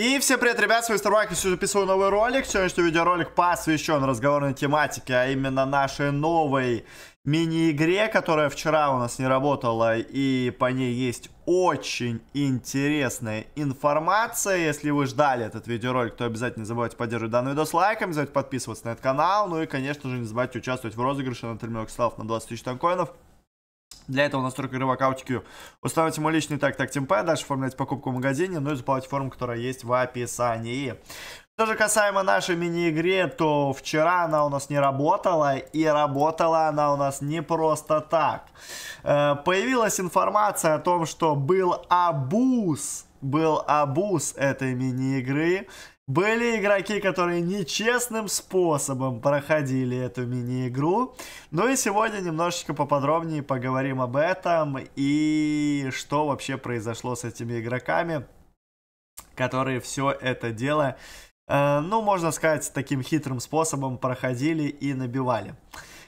И всем привет, ребят, с вами Старбак, я сегодня записываю новый ролик. Сегодняшний видеоролик посвящен разговорной тематике, а именно нашей новой мини-игре, которая вчера у нас не работала, и по ней есть очень интересная информация. Если вы ждали этот видеоролик, то обязательно не забывайте поддерживать данный видос лайком, не забывайте подписываться на этот канал, ну и, конечно же, не забывайте участвовать в розыгрыше на 3 миллиона слав на 20 тысяч танкоинов. Для этого настройка игры в Установите мой личный так так темпа, дальше оформлять покупку в магазине, ну и заполнять форму, которая есть в описании. Что же касаемо нашей мини-игры, то вчера она у нас не работала, и работала она у нас не просто так. Э, появилась информация о том, что был абуз, был абуз этой мини-игры, были игроки, которые нечестным способом проходили эту мини-игру. Ну и сегодня немножечко поподробнее поговорим об этом и что вообще произошло с этими игроками, которые все это дело, э, ну, можно сказать, таким хитрым способом проходили и набивали.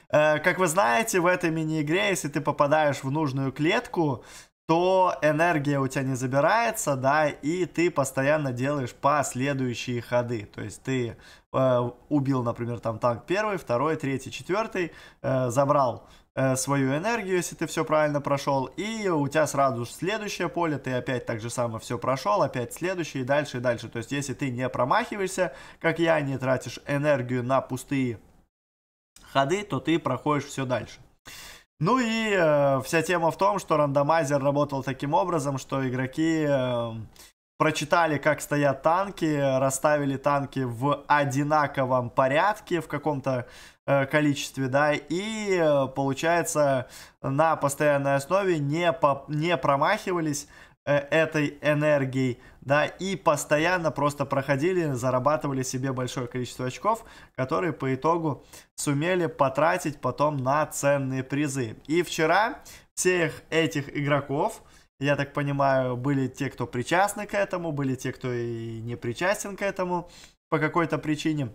Э, как вы знаете, в этой мини-игре, если ты попадаешь в нужную клетку, то энергия у тебя не забирается, да, и ты постоянно делаешь последующие ходы. То есть ты э, убил, например, там танк первый, второй, третий, четвертый, э, забрал э, свою энергию, если ты все правильно прошел, и у тебя сразу же следующее поле, ты опять так же самое все прошел, опять следующее, и дальше, и дальше. То есть если ты не промахиваешься, как я, не тратишь энергию на пустые ходы, то ты проходишь все дальше. Ну и э, вся тема в том, что рандомайзер работал таким образом, что игроки э, прочитали, как стоят танки, расставили танки в одинаковом порядке, в каком-то э, количестве, да, и э, получается на постоянной основе не, по, не промахивались Э, этой энергией, да, и постоянно просто проходили, зарабатывали себе большое количество очков, которые по итогу сумели потратить потом на ценные призы. И вчера всех этих игроков, я так понимаю, были те, кто причастны к этому, были те, кто и не причастен к этому по какой-то причине.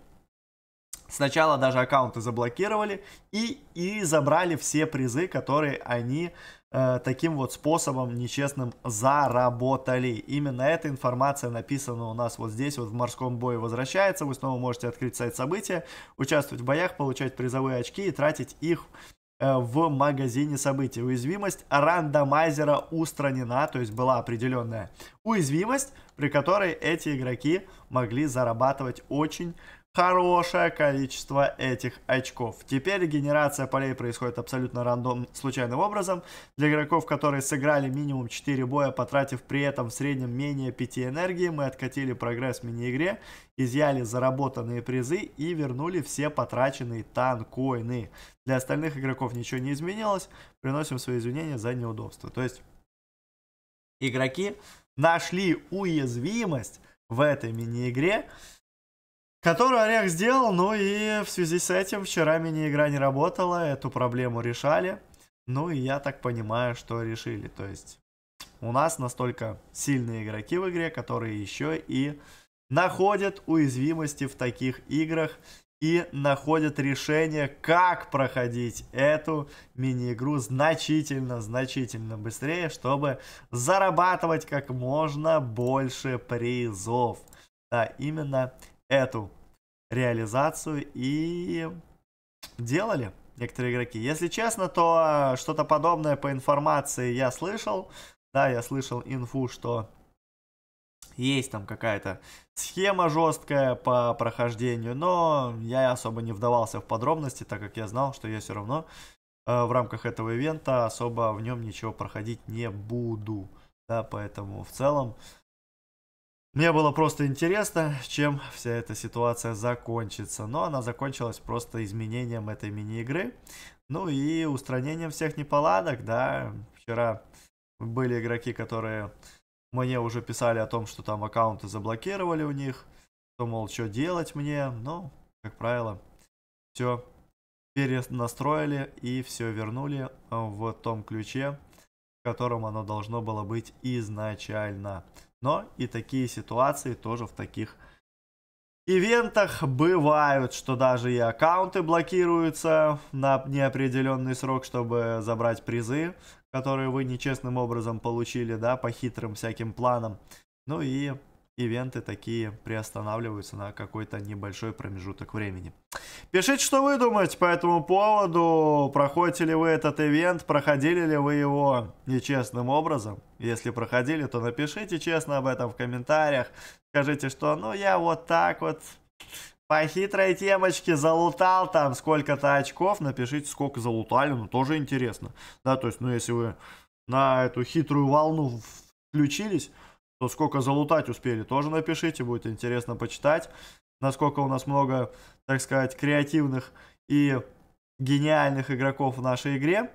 Сначала даже аккаунты заблокировали и, и забрали все призы, которые они э, Э, таким вот способом нечестным заработали. Именно эта информация написана у нас вот здесь, вот в морском бое возвращается. Вы снова можете открыть сайт события, участвовать в боях, получать призовые очки и тратить их э, в магазине событий. Уязвимость рандомайзера устранена, то есть была определенная уязвимость, при которой эти игроки могли зарабатывать очень хорошее количество этих очков. Теперь генерация полей происходит абсолютно рандом, случайным образом. Для игроков, которые сыграли минимум 4 боя, потратив при этом в среднем менее 5 энергии, мы откатили прогресс в мини-игре, изъяли заработанные призы и вернули все потраченные танкоины. Для остальных игроков ничего не изменилось, приносим свои извинения за неудобство. То есть игроки нашли уязвимость в этой мини-игре, Которую Орех сделал, ну и в связи с этим вчера мини-игра не работала, эту проблему решали. Ну и я так понимаю, что решили. То есть у нас настолько сильные игроки в игре, которые еще и находят уязвимости в таких играх и находят решение, как проходить эту мини-игру значительно-значительно быстрее, чтобы зарабатывать как можно больше призов. Да, именно эту реализацию и делали некоторые игроки. Если честно, то э, что-то подобное по информации я слышал. Да, я слышал инфу, что есть там какая-то схема жесткая по прохождению, но я особо не вдавался в подробности, так как я знал, что я все равно э, в рамках этого ивента особо в нем ничего проходить не буду. Да, поэтому в целом мне было просто интересно, чем вся эта ситуация закончится. Но она закончилась просто изменением этой мини-игры. Ну и устранением всех неполадок, да. Вчера были игроки, которые мне уже писали о том, что там аккаунты заблокировали у них. Что, мол, что делать мне. Ну, как правило, все перенастроили и все вернули в том ключе, которым оно должно было быть изначально. Но и такие ситуации тоже в таких ивентах бывают, что даже и аккаунты блокируются на неопределенный срок, чтобы забрать призы, которые вы нечестным образом получили, да, по хитрым всяким планам. Ну и ивенты такие приостанавливаются на какой-то небольшой промежуток времени. Пишите, что вы думаете по этому поводу. Проходите ли вы этот ивент? Проходили ли вы его нечестным образом? Если проходили, то напишите честно об этом в комментариях. Скажите, что ну я вот так вот по хитрой темочке залутал там сколько-то очков. Напишите, сколько залутали, ну тоже интересно. Да, то есть, ну если вы на эту хитрую волну включились, то сколько залутать успели, тоже напишите, будет интересно почитать, насколько у нас много, так сказать, креативных и гениальных игроков в нашей игре.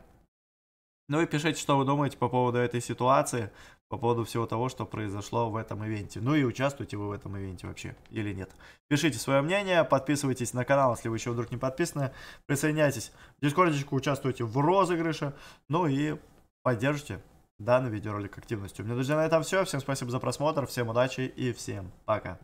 Ну и пишите, что вы думаете по поводу этой ситуации, по поводу всего того, что произошло в этом ивенте. Ну и участвуете вы в этом ивенте вообще или нет. Пишите свое мнение, подписывайтесь на канал, если вы еще вдруг не подписаны, присоединяйтесь в дискордичку, участвуйте в розыгрыше, ну и поддержите данный видеоролик активностью. У меня, друзья, на этом все. Всем спасибо за просмотр, всем удачи и всем пока.